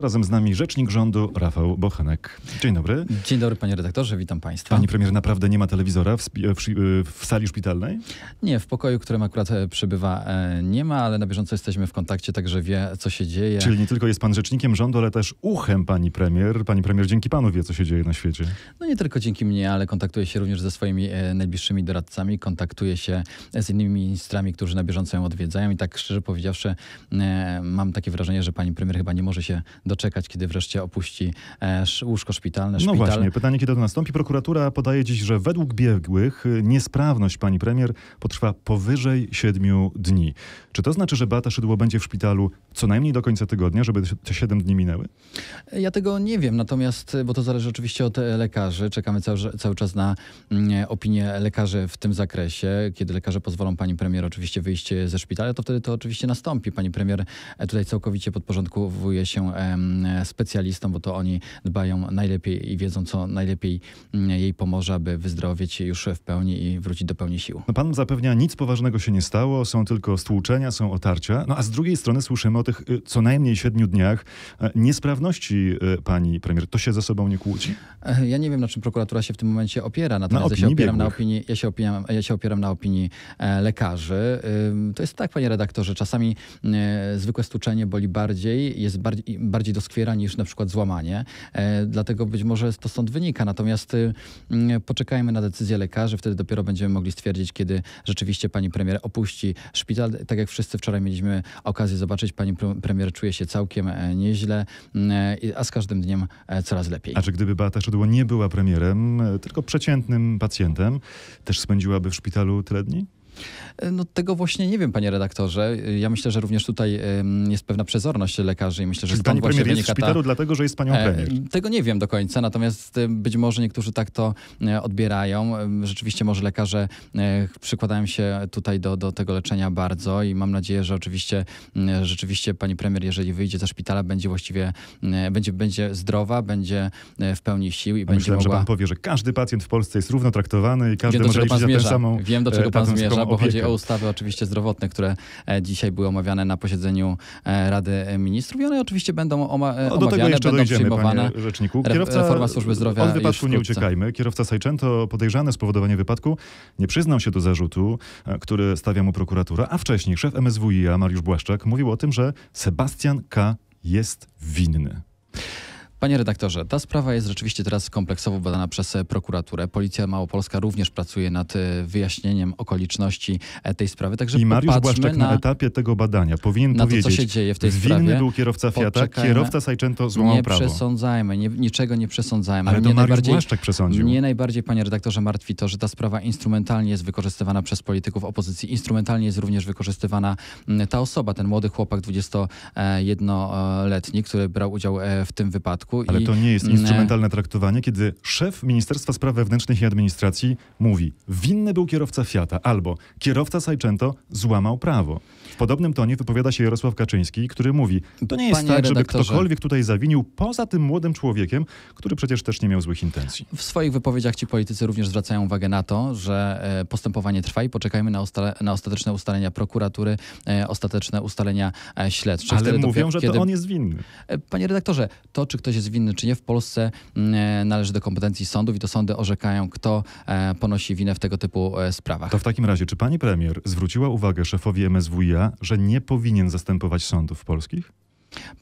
Razem z nami rzecznik rządu Rafał Bochenek. Dzień dobry. Dzień dobry panie redaktorze, witam państwa. Pani premier, naprawdę nie ma telewizora w, w, w, sali szpitalnej? Nie, w pokoju, w którym akurat e, przybywa e, nie ma, ale na bieżąco jesteśmy w kontakcie, także wie co się dzieje. Czyli nie tylko jest pan rzecznikiem rządu, ale też uchem pani premier. Pani premier dzięki panu wie co się dzieje na świecie. No nie tylko dzięki mnie, ale kontaktuje się również ze swoimi e, najbliższymi doradcami, kontaktuje się z innymi ministrami, którzy na bieżąco ją odwiedzają i tak szczerze powiedziawszy mam takie wrażenie, że pani premier chyba nie może się doczekać, kiedy wreszcie opuści e, łóżko szpitalne. No szpital. No właśnie, pytanie kiedy to nastąpi. Prokuratura podaje dziś, że według biegłych y, niesprawność pani premier potrwa powyżej siedmiu dni. Czy to znaczy, że Beata Szydło będzie w szpitalu co najmniej do końca tygodnia, żeby te siedem dni minęły? Ja tego nie wiem, natomiast, bo to zależy oczywiście od e, lekarzy. Czekamy cały, cały czas na mm, opinię lekarzy w tym zakresie. Kiedy lekarze pozwolą pani premier oczywiście wyjść e, ze szpitala, to wtedy to oczywiście nastąpi. Pani premier tutaj całkowicie podporządkowuje się specjalistom, bo to oni dbają najlepiej i wiedzą, co najlepiej mm, jej pomoże, aby wyzdrowieć już w pełni i wrócić do pełni sił. No, pan zapewnia, nic poważnego się nie stało, są tylko stłuczenia, są otarcia. No a z drugiej strony słyszymy o tych y, co najmniej siedmiu dniach e, niesprawności e, pani premier. To się ze sobą nie kłóci? E, ja nie wiem, na czym prokuratura się w tym momencie opiera. Natomiast na ja, się opieram na opinii, ja, się opieram, ja się opieram na opinii lekarzy. To jest tak, panie redaktorze, czasami zwykłe stłuczenie boli bardziej, jest bardziej, bardziej bardziej doskwiera niż na przykład złamanie. E, dlatego być może to stąd wynika. Natomiast y, mm, poczekajmy na decyzję lekarzy, wtedy dopiero będziemy mogli stwierdzić, kiedy rzeczywiście pani premier opuści szpital. Tak jak wszyscy wczoraj mieliśmy okazję zobaczyć, pani premier czuje się całkiem e, nieźle, mm, a z każdym dniem e, coraz lepiej. A czy gdyby Beata Szydło nie była premierem, tylko przeciętnym pacjentem, też spędziłaby w szpitalu tyle dni? E, no tego właśnie nie wiem, panie redaktorze. E, ja myślę, że również tutaj jest pewna przezorność lekarzy i myślę, że stąd pani właśnie premier jest w szpitalu ta... dlatego, że jest panią e, premier. Tego nie wiem do końca, natomiast być może niektórzy tak to odbierają. Rzeczywiście może lekarze przykładają się tutaj do, do tego leczenia bardzo i mam nadzieję, że oczywiście rzeczywiście pani premier, jeżeli wyjdzie ze szpitala, będzie właściwie będzie, będzie zdrowa, będzie w pełni sił i A będzie myślałem, mogła... że pan powie, że każdy pacjent w Polsce jest równo traktowany i każdy Wiem, może iść za tę samą... Wiem, do czego pan zmierza bo opiekę. chodzi o ustawy oczywiście zdrowotne, które e, dzisiaj były omawiane na posiedzeniu e, Rady Ministrów i one oczywiście będą oma e, no, do omawiane, będą dojdziemy, przyjmowane. Panie rzeczniku. Kierowca, reforma służby zdrowia od wypadku nie uciekajmy. Kierowca Sajczęto podejrzany z wypadku nie przyznał się do zarzutu, który stawia mu prokuratura, a wcześniej szef MSWiA Mariusz Błaszczak mówił o tym, że Sebastian K. jest winny. Panie redaktorze, ta sprawa jest rzeczywiście teraz kompleksowo badana przez e, prokuraturę. Policja Małopolska również pracuje nad e, wyjaśnieniem okoliczności e, tej sprawy. Także I Mariusz Błaszczak na, etapie tego badania powinien na powiedzieć, to, co się dzieje w tej winny sprawie. Winny był kierowca Fiata, kierowca Sajczęto złamał nie prawo. Nie przesądzajmy, niczego nie przesądzajmy. Ale to Mariusz Błaszczak przesądził. Mnie najbardziej, panie redaktorze, martwi to, że ta sprawa instrumentalnie jest wykorzystywana przez polityków opozycji. Instrumentalnie jest również wykorzystywana ta osoba, ten młody chłopak 21-letni, który brał udział w tym wypadku. Ale i... to nie jest instrumentalne traktowanie, kiedy szef Ministerstwa Spraw Wewnętrznych i Administracji mówi, winny był kierowca Fiata albo kierowca Sajczęto złamał prawo. W podobnym tonie wypowiada się Jarosław Kaczyński, który mówi, to nie jest Panie tak, redaktorze... żeby ktokolwiek tutaj zawinił poza tym młodym człowiekiem, który przecież też nie miał złych intencji. W swoich wypowiedziach ci politycy również zwracają uwagę na to, że e, postępowanie trwa i poczekajmy na, na ostateczne ustalenia prokuratury, e, ostateczne ustalenia e, śledcze. Ale Wtedy mówią, dopiero, że to on jest winny. Panie redaktorze, to czy ktoś ktoś jest winny czy nie, w Polsce mm, e, należy do kompetencji sądów i to sądy orzekają, kto e, ponosi winę w tego typu e, sprawach. To w takim razie, czy pani premier zwróciła uwagę szefowi MSWiA, że nie powinien zastępować sądów polskich?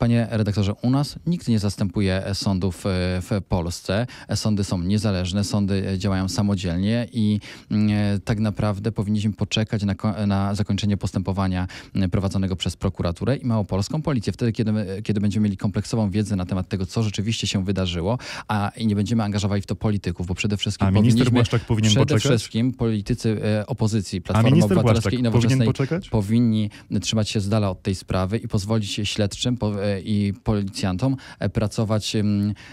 Panie redaktorze, u nas nikt nie zastępuje sądów e, w Polsce. Sądy są niezależne, sądy e, działają samodzielnie i mm, e, tak naprawdę powinniśmy poczekać na, na zakończenie postępowania mm, prowadzonego przez prokuraturę i małopolską policję. Wtedy, kiedy, kiedy będziemy mieli kompleksową wiedzę na temat tego, co rzeczywiście się wydarzyło, a i nie będziemy angażowali w to polityków, bo przede wszystkim a minister Błaszczak powinien przede poczekać? wszystkim politycy opozycji, Platformy Obywatelskiej Błaszczak i Nowoczesnej powinien poczekać? powinni trzymać się z dala od tej sprawy i pozwolić śledczym po, i policjantom e, pracować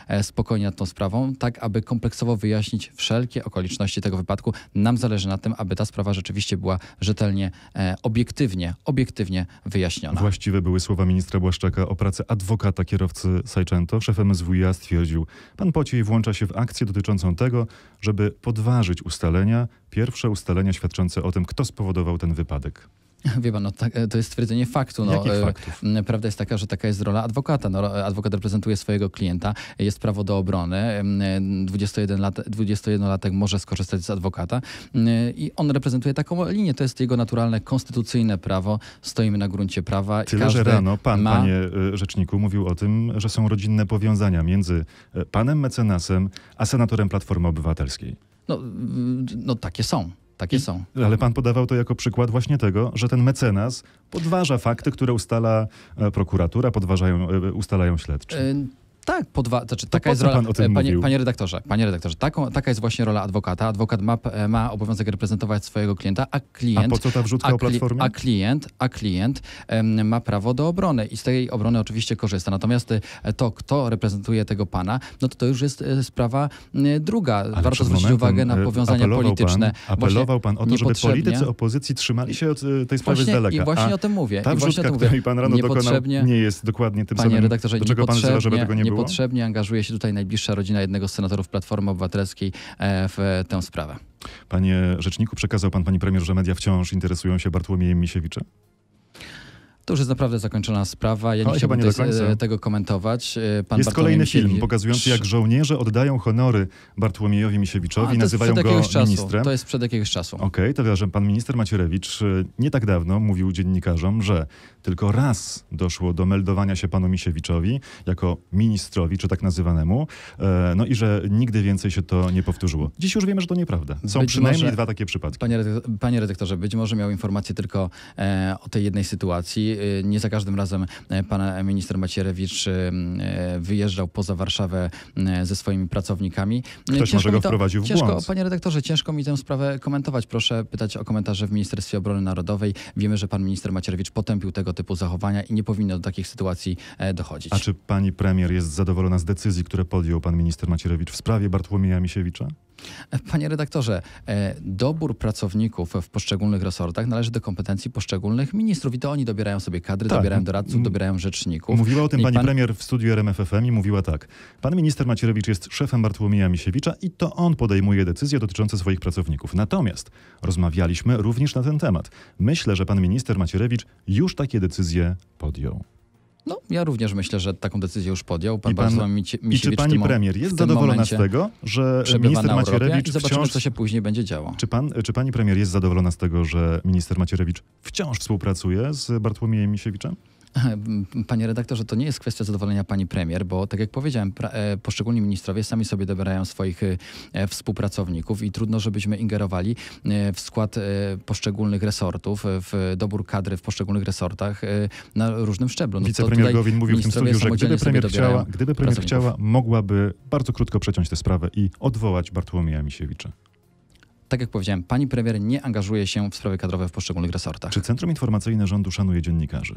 e, spokojnie nad tą sprawą, tak aby kompleksowo wyjaśnić wszelkie okoliczności tego wypadku. Nam zależy na tym, aby ta sprawa rzeczywiście była rzetelnie, e, obiektywnie, obiektywnie wyjaśniona. Właściwe były słowa ministra Błaszczaka o pracy adwokata kierowcy Sajczęto. Szef MSWiA stwierdził, pan Pociej włącza się w akcję dotyczącą tego, żeby podważyć ustalenia, pierwsze ustalenia świadczące o tym, kto spowodował ten wypadek. Wie pan, no, tak, e, to jest stwierdzenie faktu. No, e, prawda jest taka, że taka jest rola adwokata. No, adwokat reprezentuje swojego klienta, jest prawo do obrony. 21 e, lat, 21-latek może skorzystać z adwokata i on reprezentuje taką linię. To jest jego naturalne, konstytucyjne prawo. Stoimy na gruncie prawa. Tyle, że rano pan, ma... panie rzeczniku, mówił o tym, że są rodzinne powiązania między panem mecenasem a senatorem Platformy Obywatelskiej. No, no takie są. Takie są. Ale pan podawał to jako przykład właśnie tego, że ten mecenas podważa fakty, które ustala e, prokuratura, podważają, e, ustalają śledczy. E, tak, po dwa, znaczy, taka jest rola. Pan e, panie, panie, redaktorze, panie redaktorze, taką, taka jest właśnie rola adwokata. Adwokat ma, e, ma obowiązek reprezentować swojego klienta, a klient. A po co ta wrzutka a, o platformie? A klient, a klient um, ma prawo do obrony i z tej obrony oczywiście korzysta. Natomiast e, to, kto reprezentuje tego pana, no to to już jest sprawa druga. Ale Warto zwrócić uwagę na powiązania polityczne. Pan, apelował pan o to, żeby politycy opozycji trzymali się od tej sprawy właśnie, z daleka. I właśnie a o tym mówię. Ta wrzutka, której pan rano dokonał, nie jest dokładnie tym panie samym, redaktorze, do czego pan wzywa, żeby tego nie było. Potrzebnie Angażuje się tutaj najbliższa rodzina jednego z senatorów Platformy Obywatelskiej e, w tę sprawę. Panie rzeczniku, przekazał pan pani premier, że media wciąż interesują się Bartłomiejem Misiewiczem? To już jest naprawdę zakończona sprawa. Ja nie no, chciałbym nie e, tego komentować. E, pan jest kolejny film pokazujący, jak żołnierze oddają honory Bartłomiejowi Misiewiczowi, A, nazywają go ministrem. To jest przed jakiegoś czasu. Okej, okay, to wiem, pan minister Macierewicz e, nie tak dawno mówił dziennikarzom, że tylko raz doszło do meldowania się panu Misiewiczowi jako ministrowi, czy tak nazywanemu, no i że nigdy więcej się to nie powtórzyło. Dziś już wiemy, że to nieprawda. Są być przynajmniej może, dwa takie przypadki. Panie redaktorze, być może miał informację tylko e, o tej jednej sytuacji nie za każdym razem e, pan minister Macierewicz e, wyjeżdżał poza Warszawę e, ze swoimi pracownikami. Ktoś ciężko może go to, wprowadził w ciężko, błąd. Panie redaktorze, ciężko mi tę sprawę komentować. Proszę pytać o komentarze w Ministerstwie Obrony Narodowej. Wiemy, że pan minister Macierewicz potępił tego typu zachowania i nie powinno do takich sytuacji dochodzić. A czy pani premier jest zadowolona z decyzji, które podjął pan minister Macierewicz w sprawie Bartłomieja Misiewicza? Panie redaktorze, dobór pracowników w poszczególnych resortach należy do kompetencji poszczególnych ministrów i to oni dobierają sobie sobie kadry, tak. dobierają doradców, dobierają rzeczników. Mówiła o tym I pani pan... premier w studiu RMFFM i mówiła tak. Pan minister Macierewicz jest szefem Bartłomieja Misiewicza i to on podejmuje decyzje dotyczące swoich pracowników. Natomiast rozmawialiśmy również na ten temat. Myślę, że pan minister Macierewicz już takie decyzje podjął. No, ja również myślę, że taką decyzję już podjął. Pan, I pan Bartłomiej Misiewicz I czy pani premier jest zadowolona z tego, że minister Macierewicz zobaczymy, wciąż... co się później będzie działo. Czy, pan, czy pani premier jest zadowolona z tego, że minister Macierewicz wciąż współpracuje z Bartłomiejem Misiewiczem? Panie redaktorze, to nie jest kwestia zadowolenia pani premier, bo tak jak powiedziałem, e, poszczególni ministrowie sami sobie dobierają swoich e, współpracowników i trudno, żebyśmy ingerowali e, w skład poszczególnych resortów, w dobór kadry w poszczególnych resortach na różnym szczeblu. No, Wicepremier Gowin mówił w tym studiu, że gdyby premier, chciała, gdyby premier chciała, mogłaby bardzo krótko przeciąć tę sprawę i odwołać Bartłomieja Misiewicza tak jak powiedziałem, pani premier nie angażuje się w sprawy kadrowe w poszczególnych resortach. Czy Centrum Informacyjne Rządu szanuje dziennikarzy?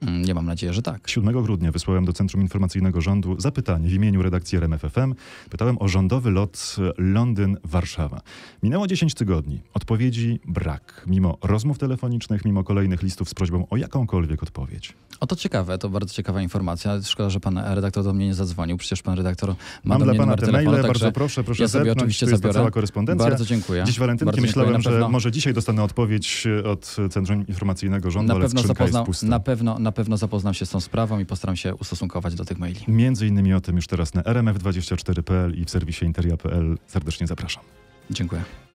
Mm, nie mam nadzieję, że tak. 7 grudnia wysłałem do Centrum Informacyjnego Rządu zapytanie w imieniu redakcji RMFFM. Pytałem o rządowy lot e, Londyn-Warszawa. Minęło 10 tygodni. Odpowiedzi brak. Mimo rozmów telefonicznych, mimo kolejnych listów z prośbą o jakąkolwiek odpowiedź. O to ciekawe, to bardzo ciekawa informacja. Szkoda, że pan redaktor do mnie nie zadzwonił. Przecież pan redaktor ma Mam dla pana te telefonu, maile, bardzo proszę, proszę ja sobie oczywiście zabiorę. cała korespondencja. Bardzo dziękuję. Dziś walentynki myślałem, że może dzisiaj dostanę odpowiedź e, od Centrum Informacyjnego Rządu, na ale pewno zapozna, jest pusta. Na pewno, na pewno zapoznam się z tą sprawą i postaram się ustosunkować do tych maili. Między innymi o tym już teraz na rmf24.pl i w serwisie interia.pl. Serdecznie zapraszam. Dziękuję.